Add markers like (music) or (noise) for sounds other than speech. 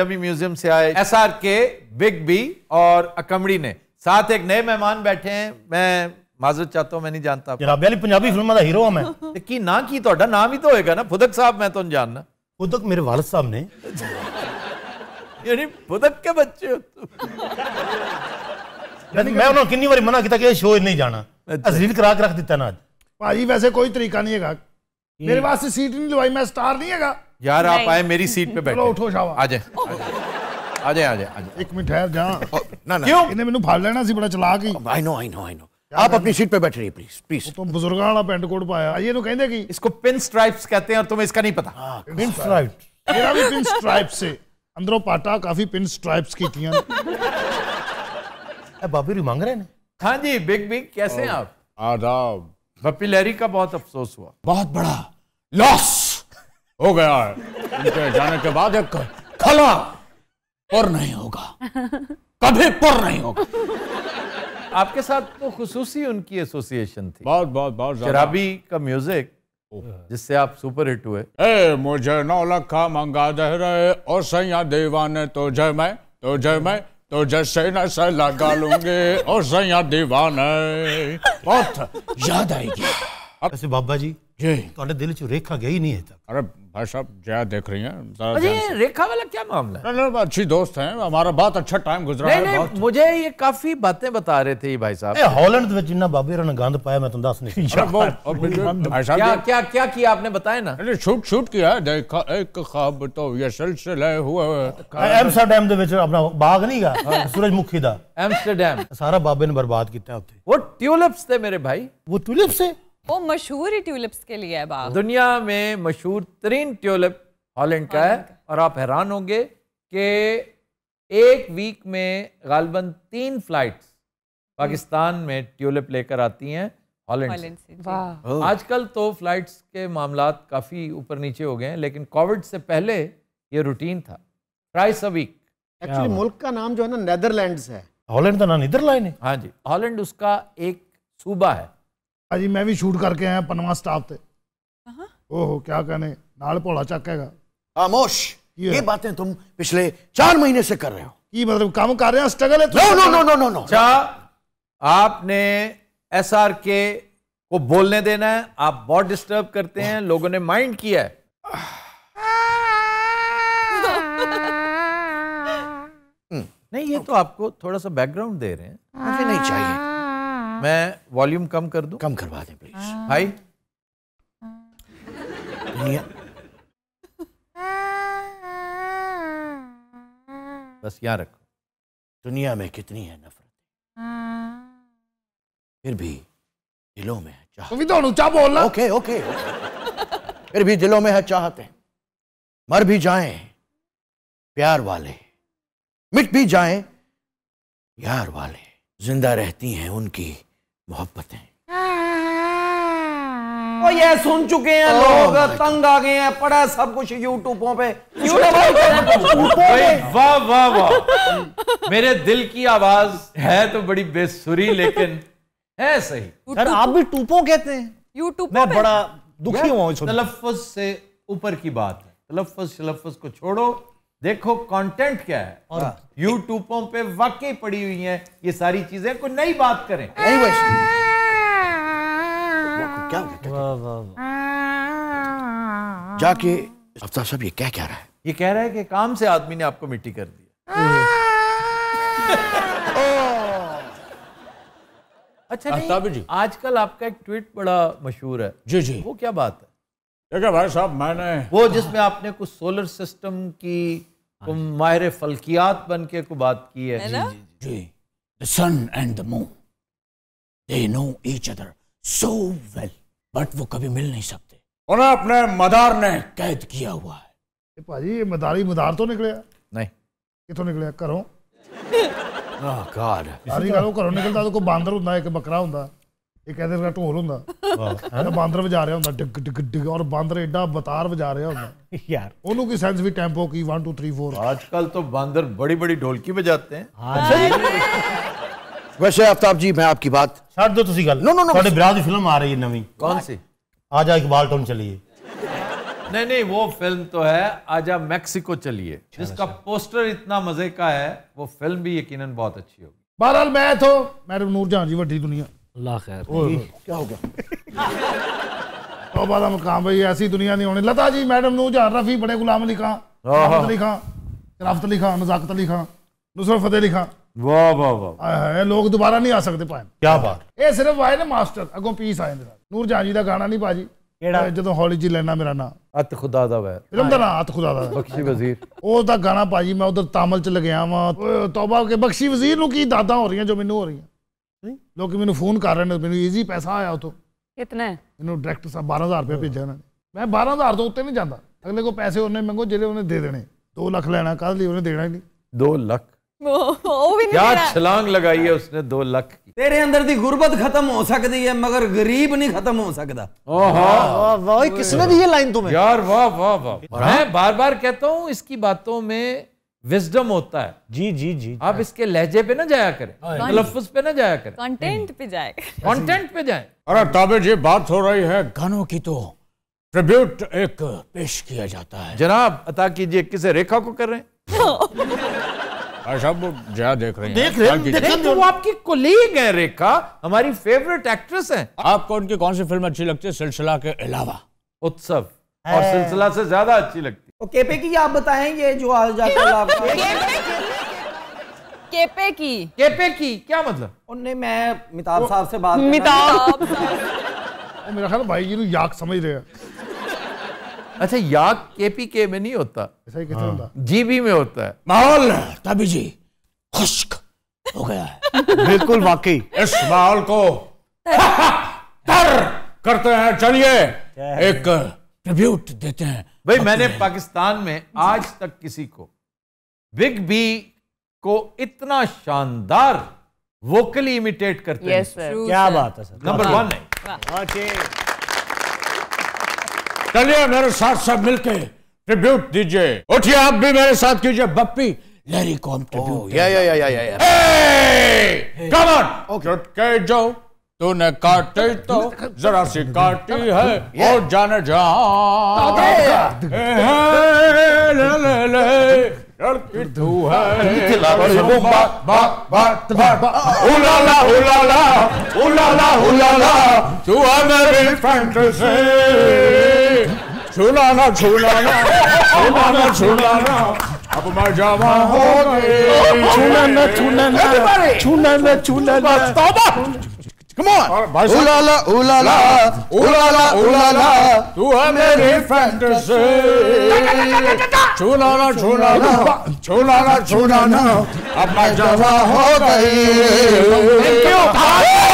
W museum से आए S R K big B और अकमड़ी ने साथ एक नए मेहमान बैठे हैं मैं माजरत चाहता हूँ मैं नहीं जानता वाली पंजाबी फिल्म का हीरो मैं (laughs) तो की ना की तो नाम ही तो होएगा ना फुदक साहब मैं तो नहीं जानना फुदक तो मेरे वाल साहब ने यानी फुदक के बच्चे हो मैं उन्होंने कितनी बार मना किया कि शो नहीं जाना अच्छा। अजील करा के रख दिता ना आज भाजी वैसे कोई तरीका नहीं है मेरे पास से सीट नहीं लुवाई मैं स्टार नहीं है यार नहीं। आप आए मेरी सीट पे बैठो उठो जाओ आ जाए आ जाए आ जाए एक मिनट ठहर जा ना ना इन्हें मैंने फाड़ लेना सी बड़ा चला गई I know I know I know आप अपनी सीट पे बैठ रही है प्लीज प्लीज तुम बुजुर्गां वाला पेंट कोट पाया ये तो कहंदे कि इसको पिन स्ट्राइप्स कहते हैं और तुम्हें इसका नहीं पता पिन हाँ, स्ट्राइप मेरा भी पिन स्ट्राइप से अंदरों पाटा काफी पिन स्ट्राइप्स की थी बाबू री मांग रहे हैं हां जी बिग बिग कैसे हैं आप आदाब पप्पी लहरी का बहुत अफसोस हुआ बहुत बड़ा लॉस हो गया है उनके जाने के बाद एक खला पर नहीं होगा कभी पर नहीं होगा आपके साथ तो खसूसी उनकी एसोसिएशन थी बहुत बहुत बहुत शराबी का म्यूजिक जिससे आप सुपर हिट हुए ए मुझे नौ लखा मंगा दे रहे और सैया दीवाने तो जय मैं तो जय मैं तो जैसे न से लगा लूंगे और सैया दीवाने बहुत याद आएगी अब बाबा जी जी ਤੁਹਾਡੇ ਦਿਲ 'ਚ ਰੇਖਾ अरे भाई साहब देख रही हैं रेखा वाला क्या मामला है नहीं, नहीं, अच्छी दोस्त हैं हमारा बहुत अच्छा टाइम गुजरा नहीं है नहीं बहुत मुझे ये काफी बातें बता रहे थे भाई साहब क्या क्या क्या किया आपने बताया ना अरे किया देखा एक ख्वाब तो ये सिलसिले हुए ਐਮਸਟਰਡਮ वो ट्यूलिप्स थे मेरे भाई वो ट्यूलिप्स है वो मशहूर ही ट्यूलिप्स के लिए है बाग दुनिया में मशहूर तरीन ट्यूलिप हॉलैंड का है और आप हैरान होंगे कि एक वीक में गालबा तीन फ्लाइट्स पाकिस्तान में ट्यूलिप लेकर आती हैं हॉलैंड आजकल तो फ्लाइट्स के मामला काफ़ी ऊपर नीचे हो गए हैं लेकिन कोविड से पहले ये रूटीन था ट्राइस अ वीक एक्चुअली मुल्क का नाम जो है ना नैदरलैंड है हॉलैंड का नाम नीदरलैंड है हाँ जी हॉलैंड उसका एक सूबा है ਭਾਜੀ ਮੈਂ ਵੀ ਸ਼ੂਟ ਕਰਕੇ ਆਇਆ ਪੰਜਵਾਂ ਸਟਾਫ ਤੇ ओहो क्या कहने नाल भोला चाकेगा खामोश ये बातें तुम पिछले चार महीने से कर रहे हो की मतलब काम कर रहे हैं स्ट्रगल है no no no no no अच्छा आपने एसआरके को बोलने देना है आप बहुत डिस्टर्ब करते हैं लोगों ने माइंड किया है नहीं ये तो आपको थोड़ा सा बैकग्राउंड दे रहे हैं मुझे नहीं चाहिए हाँ। मैं वॉल्यूम कम कर दूं कम करवा दें प्लीज हाँ। भाई बस यहां रखो दुनिया में कितनी है नफरत फिर भी दिलों में है चाहत तो बोलना ओके ओके फिर भी दिलों में है चाहते मर भी जाएं प्यार वाले मिट भी जाएं यार वाले जिंदा रहती हैं उनकी है हाँ। और ये सुन चुके हैं oh लोग तंग आ गए हैं पड़ा है सब कुछ यूट्यूबों (laughs) पे वाह वाह वाह मेरे दिल की आवाज है तो बड़ी बेसुरी लेकिन है सही सर आप भी टूपो कहते हैं यूट्यूब मैं बड़ा दुखी हुआ तलफ्फुज से ऊपर की बात है तलफ्फुज तलफ्फुज को छोड़ो देखो कंटेंट क्या है और यूट्यूबों हाँ। पे वाकई पड़ी हुई है ये सारी चीजें कोई नई बात करें नहीं क्या जाके अफ्तार साहब ये क्या कह रहा है ये कह रहा है कि काम से आदमी ने आपको मिट्टी कर दी (laughs) अच्छा नहीं जी आजकल आपका एक ट्वीट बड़ा मशहूर है जी जी वो क्या बात है देखा भाई साहब मैंने वो जिसमें आपने कुछ सोलर सिस्टम की वो माहिर फलकियात बन के को बात की है जी, जी, जी। The sun and the moon they know each other so well but वो कभी मिल नहीं सकते उन्हें अपने मदार ने कैद किया हुआ है पाजी ये मदारी मदार तो निकले नहीं कितों निकले घरों ਆਹ ਗਾਡ ਸਾਰੀ ਗੱਲ ਉਹ ਘਰੋਂ ਨਿਕਲਦਾ ਤਾਂ ਕੋਈ एक बकरा ਇੱਕ ਬੱਕਰਾ ਹੁੰਦਾ ਇੱਕ ਇਹਦੇ ਵਰਗਾ ਢੋਲ ਹੁੰਦਾ ਬਾਂਦਰ ਵਜਾ ਰਿਹਾ ਹੁੰਦਾ ਡਿਗ ਡਿਗ ਡਿਗ ਔਰ ਬਾਂਦਰ ਐਡਾ ਬਤਾਰ ਵਜਾ ਰਿਹਾ ਹੁੰਦਾ ਯਾਰ ਉਹਨੂੰ ਕੀ ਸੈਂਸ ਵੀ ਟੈਂਪੋ ਕੀ 1 2 3 4 आजकल तो बांदर बड़ी बड़ी ढोलकी बजाते हैं आफ्ताब जी मैं आपकी बात ਛੱਡ ਦਿਓ ਤੁਸੀਂ ਗੱਲ ਤੁਹਾਡੇ ਵਿਰਾਹ ਦੀ ਫਿਲਮ ਆ ਰਹੀ ਹੈ ਨਵੀਂ कौन सी ਆ ਜਾ ਇਕਬਾਲ ਟਾਊਨ ਚਲੀਏ नहीं नहीं वो फिल्म तो है आजा मैक्सिको चलिए जिसका पोस्टर इतना मजे का है वो फिल्म भी यकीनन बहुत अच्छी होगी बहरहाल मैं तो मैं नूर जहां जी ਵੱਡੀ दुनिया अल्लाह खैर क्या हो गया ਤੋਬਾ ਦਾ ਮਕਾਮ ਬਈ ਐਸੀ ਦੁਨੀਆ ਨਹੀਂ ਹੋਣੀ ਲਤਾ ਜੀ ਮੈਡਮ ਨੂੰ ਜਹਰ ਰਫੀ ਬੜੇ ਗੁਲਾਮ ਅਲੀ ਖਾਨ ਸ਼ਰਾਫਤ ਅਲੀ ਖਾਨ ਸ਼ਰਾਫਤ ਅਲੀ ਖਾਨ ਨਜ਼ਾਕਤ ਅਲੀ ਖਾਨ ਨੁਸਰਤ ਫਤਿਹ ਅਲੀ ਖਾਨ ਵਾਹ ਵਾਹ ਵਾਹ ਇਹ ਲੋਕ ਦੁਬਾਰਾ ਨਹੀਂ ਆ ਸਕਦੇ ਭਾਈ ਕੀ ਬਾਤ ਇਹ ਸਿਰਫ ਆਏ ਨੇ ਮਾਸਟਰ ਅੱਗੋਂ ਪੀਸ ਆਏ ਨੇ ਨੂਰ ਜਹਾਂ ਜੀ ਦਾ ਗਾਣਾ ਨਹੀਂ ਭਾਜੀ ਕਿਹੜਾ ਜਦੋਂ ਹੌਲੀ ਜੀ ਲੈਣਾ ਮੇਰਾ ਨਾਂ ਅਤ ਖੁਦਾ ਦਾ ਵੈ ਫਿਲਮ ਦਾ ਨਾਂ ਅਤ ਖੁਦਾ ਦਾ ਬਖਸ਼ੀ ਵਜ਼ੀਰ ਉਹ ਦਾ ਗਾਣਾ ਭਾਜੀ ਮੈਂ ਉਧਰ ਤਾਮਲ ਚ ਲਗਿਆ ਵਾਂ ਤੌਬਾ ਕੇ ਬਖਸ਼ੀ ਵਜ਼ੀਰ ਨੂੰ ਕੀ ਦਾਦਾ ਹੋ ਰਹੀਆਂ ਜੋ ਮੈਨੂੰ ਹੋ ਰਹੀਆਂ ਲੋਕ ਮੈਨੂੰ ਫੋਨ ਕਰ ਰਹੇ ਨੇ ਮੈਨੂੰ ਈਜ਼ੀ ਪੈਸਾ ਆਇਆ ਉਤੋਂ ਕਿਤਨੇ ਇਹਨੂੰ ਡਾਇਰੈਕਟਰ ਸਾਹਿਬ 12000 ਰੁਪਏ ਭੇਜਿਆ ਉਹਨਾਂ ਨੇ ਮੈਂ 12000 ਤੋਂ ਉੱਤੇ ਨਹੀਂ ਜਾਂਦਾ ਅਗਲੇ ਕੋ ਪੈਸੇ ਉਹਨੇ ਮੰਗੋ ਜਿਹੜੇ ਉਹਨੇ ਦੇ ਦੇਣੇ 2 ਲੱਖ ਲੈਣਾ ਕੱਲ ਲਈ ਉਹਨੇ ਦੇਣਾ ਹੀ ਨਹੀਂ 2 ਲੱਖ ਉਹ ਵੀ ਨਹੀਂ ਕਿਆ ਛਲਾਂਗ ਲਗਾਈ ਹੈ ਉਸਨੇ 2 ਲੱਖ ਦੀ ਤੇਰੇ ਅੰਦਰ ਦੀ ਗੁਰਬਤ ਖਤਮ ਹੋ ਸਕਦੀ ਹੈ ਮਗਰ ਗਰੀਬ ਨਹੀਂ ਖਤਮ ਹੋ ਸਕਦਾ ओहो वाह वाह किसने दी ये लाइन तुम्हें यार वाह वाह वाह मैं बार-बार कहता हूं इसकी बातों में विजडम होता है जी जी जी आप इसके लहजे पे ना जाया करें तलफुज हाँ, पे ना जाया करें कंटेंट पे जाए कंटेंट पे जाए अरे ताबे जी बात हो रही है गानों की तो ट्रिब्यूट एक पेश किया जाता है जनाब अता कीजिए किसे रेखा को कर रहे हैं हाँ। साहब जया देख रहे हैं देख रहे हैं तो वो आपकी कोलीग है रेखा हमारी फेवरेट एक्ट्रेस है आपको उनकी कौन सी फिल्म अच्छी लगती है सिलसिला के अलावा उत्सव और सिलसिला से ज्यादा अच्छी लगती है तो केपे की आप बताएं ये जो आ जाता है आपका केपे की केपे की क्या मतलब उनने मैं मिताब साहब से बात मिताब और मेरा ख्याल भाई जी तो याक समझ रहे हैं अच्छा याक केपी के में नहीं होता ऐसा ही कैसे हाँ। जी जीबी में होता है माहौल तभी जी खुश्क हो गया है बिल्कुल वाकई इस माहौल को तर (laughs) करते हैं चलिए एक ट्रिब्यूट देते हैं भाई मैंने पाकिस्तान में आज तक किसी को बिग बी को इतना शानदार वोकली इमिटेट करते yes, हैं क्या बात है सर नंबर वन चलिए मेरे साथ सब मिलके ट्रिब्यूट दीजिए उठिए आप भी मेरे साथ कीजिए बप्पी लेरी कॉम ट्रिब्यूट या या या या या कम ऑन ओके जाओ तूने काटी तो जरा सी काटी है और जान जा लड़की तू है अब मैं जावा हो गई छुलाना छुलाना छुलाना Come on! Right, ooh la la, ooh la la, ooh la la, ooh la la, तू है मेरी फैंटेसी छूना ना छूना ना छूना ना छूना ना अब मैं जवा हो गई थैंक यू